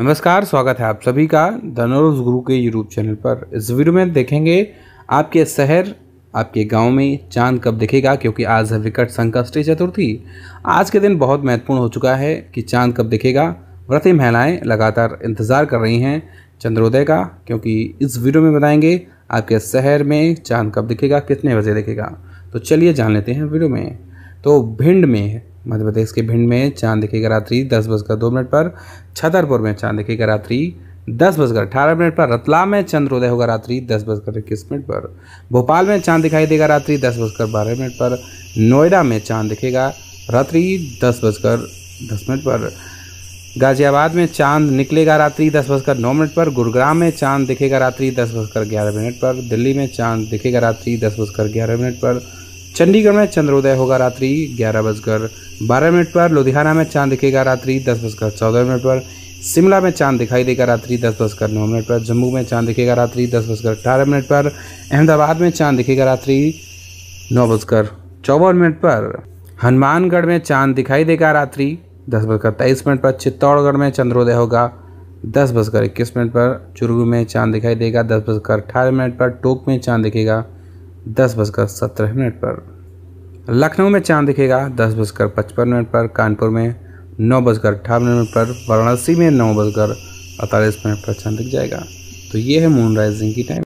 नमस्कार स्वागत है आप सभी का धनोरस गुरु के यूट्यूब चैनल पर इस वीडियो में देखेंगे आपके शहर आपके गांव में चांद कब दिखेगा क्योंकि आज है विकट संकष्टी चतुर्थी आज के दिन बहुत महत्वपूर्ण हो चुका है कि चांद कब दिखेगा व्रती महिलाएं लगातार इंतज़ार कर रही हैं चंद्रोदय का क्योंकि इस वीडियो में बताएंगे आपके शहर में चांद कब दिखेगा कितने बजे दिखेगा तो चलिए जान लेते हैं वीडियो में तो भिंड में मध्य प्रदेश के भिंड में चांद दिखेगा रात्रि दस बजकर दो मिनट पर छतरपुर में चांद दिखेगा रात्रि दस बजकर अठारह मिनट पर रतलाम में चंद्रोदय होगा रात्रि दस बजकर इक्कीस मिनट पर भोपाल में चांद दिखाई देगा रात्रि दस बजकर बारह मिनट पर नोएडा में चांद दिखेगा रात्रि दस बजकर दस मिनट पर गाजियाबाद में चांद निकलेगा रात्रि दस बजकर नौ मिनट पर गुरुग्राम में चांद दिखेगा रात्रि दस बजकर ग्यारह मिनट पर दिल्ली में चांद दिखेगा रात्रि दस बजकर ग्यारह मिनट पर चंडीगढ़ में चंद्रोदय होगा रात्रि ग्यारह बजकर बारह मिनट पर लुधियाना में चांद दिखेगा रात्रि दस बजकर चौदह मिनट पर शिमला में चांद दिखाई देगा रात्रि दस बजकर नौ मिनट पर जम्मू में चांद दिखेगा रात्रि दस बजकर अठारह मिनट पर अहमदाबाद में चांद दिखेगा रात्रि नौ बजकर चौवन मिनट पर हनुमानगढ़ में चांद दिखाई देगा रात्रि दस बजकर तेईस मिनट पर चित्तौड़गढ़ में चंद्रोदय होगा दस बजकर इक्कीस मिनट पर चुरू में चांद दिखाई देगा दस बजकर अठारह मिनट पर टोक में चांद दिखेगा दस बजकर सत्रह मिनट पर लखनऊ में चांद दिखेगा दस बजकर पचपन मिनट पर कानपुर में नौ बजकर अट्ठावन मिनट पर वाराणसी में नौ बजकर अड़तालीस मिनट पर चांद दिख जाएगा तो ये है मून राइजिंग की टाइम